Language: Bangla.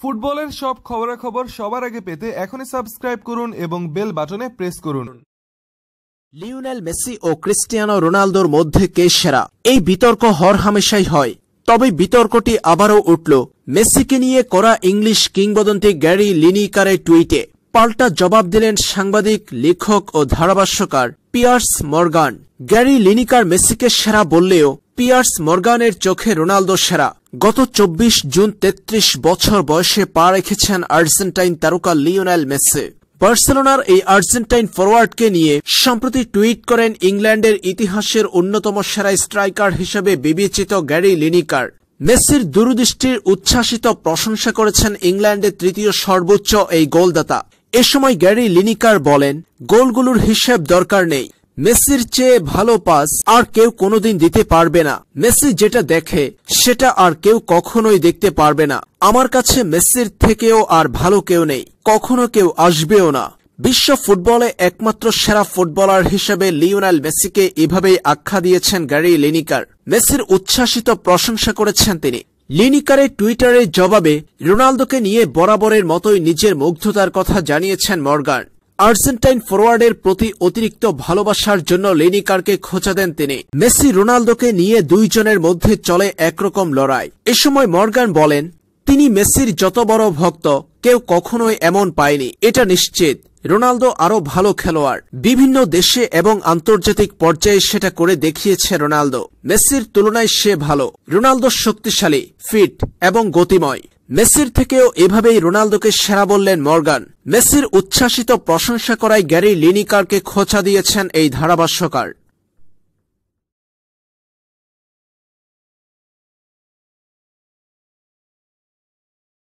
ফুটবলের সব খবরাখবর সবার আগে পেতে এখনই সাবস্ক্রাইব করুন এবং বেল বাটনে প্রেস করুন লিওনেল মেসি ও ক্রিস্টিয়ানো রোনালদোর মধ্যে কে সেরা এই বিতর্ক হরহামেশাই হয় তবে বিতর্কটি আবারও উঠল মেসিকে নিয়ে করা ইংলিশ কিংবদন্তি গ্যারি লিনিকারের টুইটে পাল্টা জবাব দিলেন সাংবাদিক লেখক ও ধারাভাষ্যকার পিয়ার্স মর্গান গ্যারি লিনিকার মেসিকে সেরা বললেও পিয়ার্স মর্গানের চোখে রোনালদো সেরা গত চব্বিশ জুন ৩৩ বছর বয়সে পা রেখেছেন আর্জেন্টাইন তারকা লিওনাইল মেসে বার্সেলোনার এই আর্জেন্টাইন ফরওয়ার্ডকে নিয়ে সম্প্রতি টুইট করেন ইংল্যান্ডের ইতিহাসের অন্যতম সেরা স্ট্রাইকার হিসেবে বিবেচিত গ্যারি লিনিকার মেসির দূরদৃষ্টির উচ্ছ্বাসিত প্রশংসা করেছেন ইংল্যান্ডের তৃতীয় সর্বোচ্চ এই গোলদাতা এ সময় গ্যারি লিনিকার বলেন গোলগুলোর হিসেব দরকার নেই মেসির চেয়ে ভালো পাস আর কেউ কোনোদিন দিতে পারবে না মেসি যেটা দেখে সেটা আর কেউ কখনোই দেখতে পারবে না আমার কাছে মেসির থেকেও আর ভালো কেউ নেই কখনো কেউ আসবেও না বিশ্ব ফুটবলে একমাত্র সেরা ফুটবলার হিসেবে লিওনাল মেসিকে এভাবেই আখ্যা দিয়েছেন গ্যারি লিনিকার মেসির উচ্ছ্বাসিত প্রশংসা করেছেন তিনি লিনিকারের টুইটারের জবাবে রোনালদোকে নিয়ে বরাবরের মতোই নিজের মুগ্ধতার কথা জানিয়েছেন মর্গান আর্জেন্টাইন ফরোয়ার্ডের প্রতি অতিরিক্ত ভালোবাসার জন্য লেনিকারকে খোঁচা দেন তিনি মেসি রোনালদোকে নিয়ে দুইজনের মধ্যে চলে একরকম লড়াই এ সময় মর্গান বলেন তিনি মেসির যত বড় ভক্ত কেউ কখনোই এমন পায়নি এটা নিশ্চিত রোনালদো আরও ভালো খেলোয়াড় বিভিন্ন দেশে এবং আন্তর্জাতিক পর্যায়ে সেটা করে দেখিয়েছে রোনালদো মেসির তুলনায় সে ভালো রোনালদো শক্তিশালী ফিট এবং গতিময় মেসির থেকেও এভাবেই রোনালদোকে সেরা বললেন মর্গান মেসির উচ্ছ্বাসিত প্রশংসা করায় গ্যারি লিনিকারকে খোঁচা দিয়েছেন এই ধারাভাষ্যকার